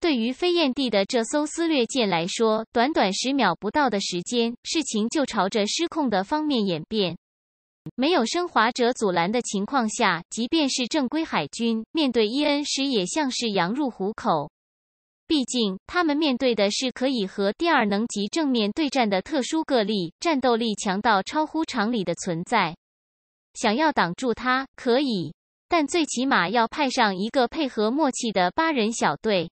对于飞燕地的这艘撕裂舰来说，短短十秒不到的时间，事情就朝着失控的方面演变。没有升华者阻拦的情况下，即便是正规海军，面对伊恩时也像是羊入虎口。毕竟他们面对的是可以和第二能级正面对战的特殊个例，战斗力强到超乎常理的存在。想要挡住他，可以，但最起码要派上一个配合默契的八人小队。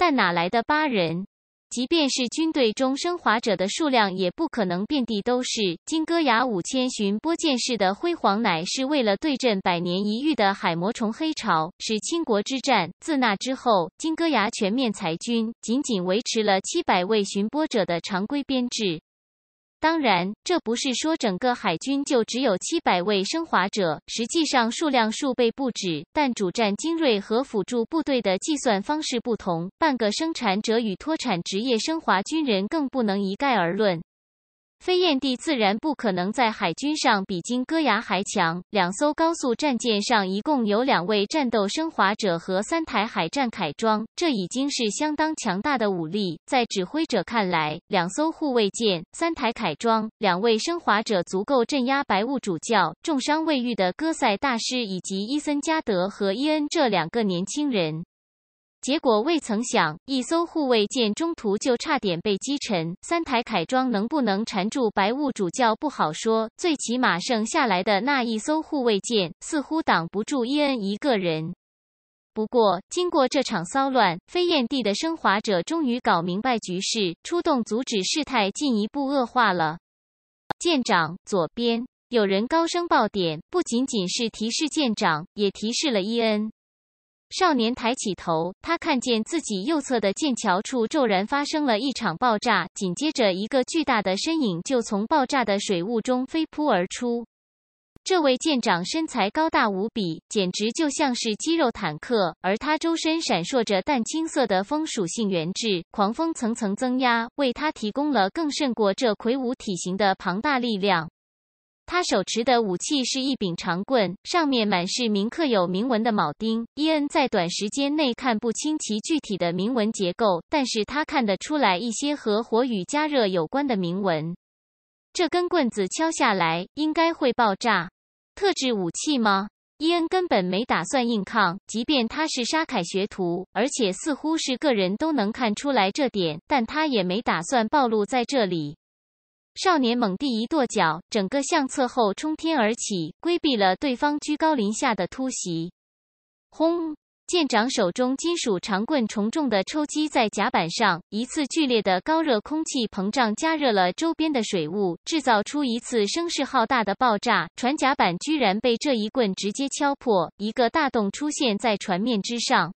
但哪来的八人？即便是军队中升华者的数量，也不可能遍地都是。金戈崖五千巡波剑士的辉煌，乃是为了对阵百年一遇的海魔虫黑潮，是倾国之战。自那之后，金戈崖全面裁军，仅仅维持了七百位巡波者的常规编制。当然，这不是说整个海军就只有七百位升华者，实际上数量数倍不止。但主战精锐和辅助部队的计算方式不同，半个生产者与脱产职业升华军人更不能一概而论。飞燕帝自然不可能在海军上比金戈牙还强。两艘高速战舰上一共有两位战斗升华者和三台海战铠装，这已经是相当强大的武力。在指挥者看来，两艘护卫舰、三台铠装、两位升华者足够镇压白雾主教重伤未愈的戈塞大师以及伊森加德和伊恩这两个年轻人。结果未曾想，一艘护卫舰中途就差点被击沉。三台铠装能不能缠住白雾主教不好说，最起码剩下来的那一艘护卫舰似乎挡不住伊恩一个人。不过，经过这场骚乱，飞燕地的升华者终于搞明白局势，出动阻止事态进一步恶化了。舰长，左边有人高声报点，不仅仅是提示舰长，也提示了伊恩。少年抬起头，他看见自己右侧的剑桥处骤然发生了一场爆炸，紧接着一个巨大的身影就从爆炸的水雾中飞扑而出。这位舰长身材高大无比，简直就像是肌肉坦克，而他周身闪烁着淡青色的风属性原质，狂风层层增压，为他提供了更胜过这魁梧体型的庞大力量。他手持的武器是一柄长棍，上面满是铭刻有铭文的铆钉。伊恩在短时间内看不清其具体的铭文结构，但是他看得出来一些和火与加热有关的铭文。这根棍子敲下来应该会爆炸，特制武器吗？伊恩根本没打算硬抗，即便他是沙凯学徒，而且似乎是个人都能看出来这点，但他也没打算暴露在这里。少年猛地一跺脚，整个相册后冲天而起，规避了对方居高临下的突袭。轰！舰长手中金属长棍重重的抽击在甲板上，一次剧烈的高热空气膨胀加热了周边的水雾，制造出一次声势浩大的爆炸。船甲板居然被这一棍直接敲破，一个大洞出现在船面之上。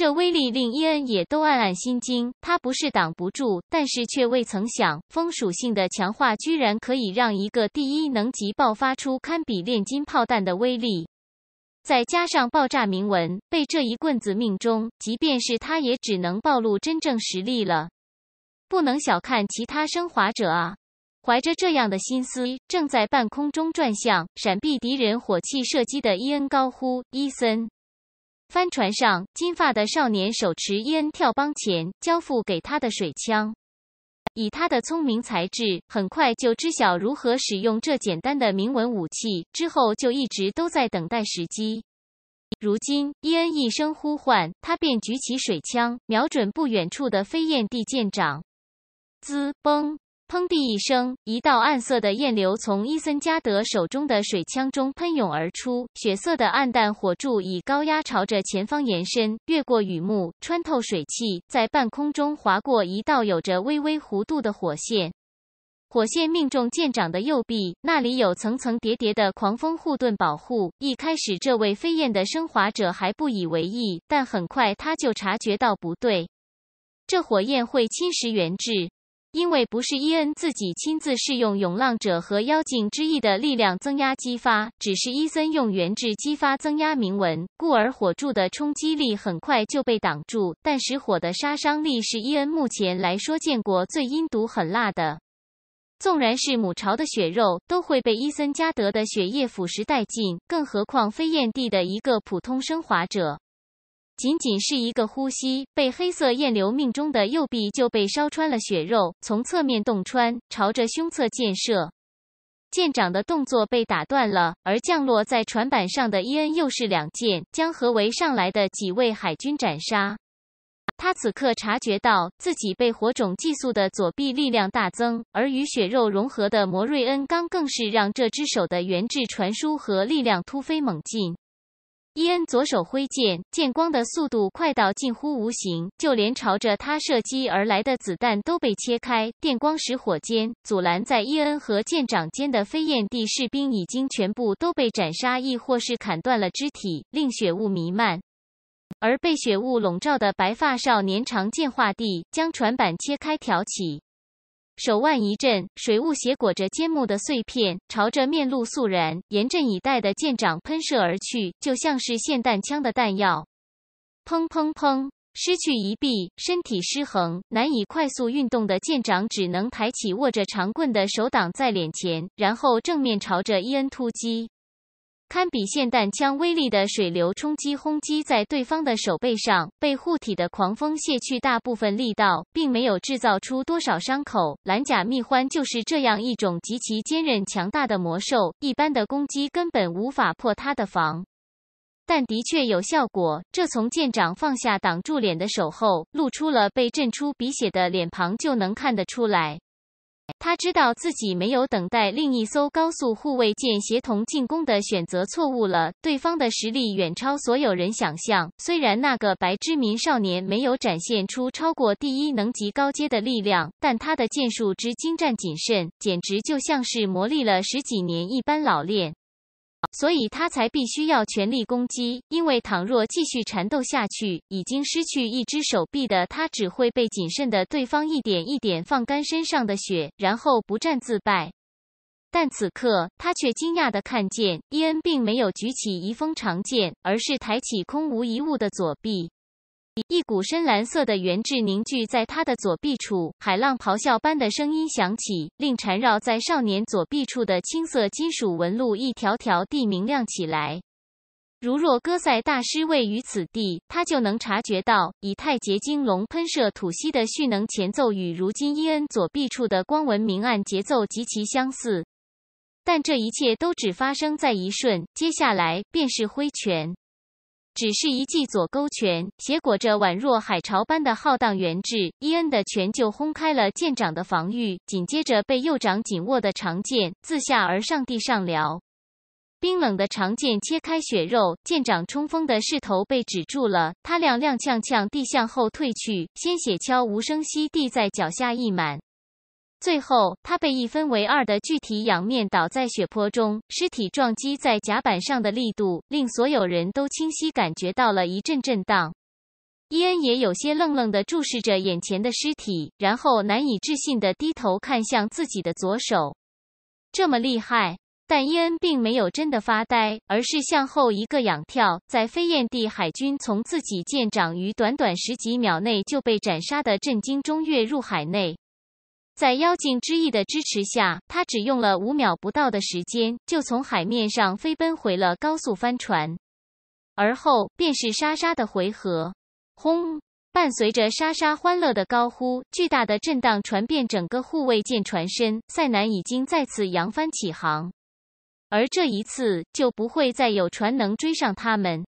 这威力令伊恩也都暗暗心惊。他不是挡不住，但是却未曾想，风属性的强化居然可以让一个第一能级爆发出堪比炼金炮弹的威力。再加上爆炸铭文，被这一棍子命中，即便是他也只能暴露真正实力了。不能小看其他升华者啊！怀着这样的心思，正在半空中转向闪避敌人火器射击的伊恩高呼：“伊森！”帆船上，金发的少年手持烟跳帮前交付给他的水枪，以他的聪明才智，很快就知晓如何使用这简单的铭文武器。之后就一直都在等待时机。如今，伊恩一声呼唤，他便举起水枪，瞄准不远处的飞燕地舰长，滋嘣。砰地一声，一道暗色的焰流从伊森加德手中的水枪中喷涌而出，血色的暗淡火柱以高压朝着前方延伸，越过雨幕，穿透水汽，在半空中划过一道有着微微弧度的火线。火线命中舰长的右臂，那里有层层叠叠的狂风护盾保护。一开始，这位飞燕的升华者还不以为意，但很快他就察觉到不对，这火焰会侵蚀原质。因为不是伊恩自己亲自试用涌浪者和妖精之翼的力量增压激发，只是伊森用原质激发增压铭文，故而火柱的冲击力很快就被挡住。但是火的杀伤力是伊恩目前来说见过最阴毒狠辣的，纵然是母巢的血肉都会被伊森加德的血液腐蚀殆尽，更何况飞燕地的一个普通升华者。仅仅是一个呼吸，被黑色焰流命中的右臂就被烧穿了，血肉从侧面洞穿，朝着胸侧溅射。舰长的动作被打断了，而降落在船板上的伊恩又是两箭，将合围上来的几位海军斩杀。他此刻察觉到自己被火种寄宿的左臂力量大增，而与血肉融合的摩瑞恩刚更是让这只手的源质传输和力量突飞猛进。伊恩左手挥剑，剑光的速度快到近乎无形，就连朝着他射击而来的子弹都被切开。电光石火间，阻拦在伊恩和舰长间的飞燕地士兵已经全部都被斩杀，亦或是砍断了肢体，令血雾弥漫。而被血雾笼罩的白发少年长剑化地，将船板切开挑起。手腕一震，水雾斜裹着缄木的碎片，朝着面露肃然、严阵以待的舰长喷射而去，就像是霰弹枪的弹药。砰砰砰！失去一臂、身体失衡、难以快速运动的舰长，只能抬起握着长棍的手挡在脸前，然后正面朝着伊恩突击。堪比霰弹枪威力的水流冲击轰击在对方的手背上，被护体的狂风卸去大部分力道，并没有制造出多少伤口。蓝甲蜜獾就是这样一种极其坚韧强大的魔兽，一般的攻击根本无法破它的防，但的确有效果。这从舰长放下挡住脸的手后，露出了被震出鼻血的脸庞就能看得出来。他知道自己没有等待另一艘高速护卫舰协同进攻的选择错误了，对方的实力远超所有人想象。虽然那个白之民少年没有展现出超过第一能级高阶的力量，但他的剑术之精湛谨慎，简直就像是磨砺了十几年一般老练。所以他才必须要全力攻击，因为倘若继续缠斗下去，已经失去一只手臂的他，只会被谨慎的对方一点一点放干身上的血，然后不战自败。但此刻，他却惊讶的看见伊恩并没有举起遗风长剑，而是抬起空无一物的左臂。一股深蓝色的源质凝聚在他的左臂处，海浪咆哮般的声音响起，令缠绕在少年左臂处的青色金属纹路一条条地明亮起来。如若哥塞大师位于此地，他就能察觉到以太结晶龙喷射吐息的蓄能前奏与如今伊恩左臂处的光纹明暗节奏极其相似。但这一切都只发生在一瞬，接下来便是挥拳。只是一记左勾拳，结裹着宛若海潮般的浩荡源质，伊恩的拳就轰开了舰长的防御。紧接着，被右掌紧握的长剑自下而上地上撩，冰冷的长剑切开血肉，舰长冲锋的势头被止住了。他踉踉跄跄地向后退去，鲜血悄无声息地在脚下溢满。最后，他被一分为二的具体仰面倒在血泊中，尸体撞击在甲板上的力度令所有人都清晰感觉到了一阵震荡。伊恩也有些愣愣地注视着眼前的尸体，然后难以置信地低头看向自己的左手。这么厉害，但伊恩并没有真的发呆，而是向后一个仰跳，在飞燕地海军从自己舰长于短短十几秒内就被斩杀的震惊中跃入海内。在妖精之翼的支持下，他只用了五秒不到的时间，就从海面上飞奔回了高速帆船。而后便是莎莎的回合，轰！伴随着莎莎欢乐的高呼，巨大的震荡传遍整个护卫舰船身。塞南已经再次扬帆起航，而这一次就不会再有船能追上他们。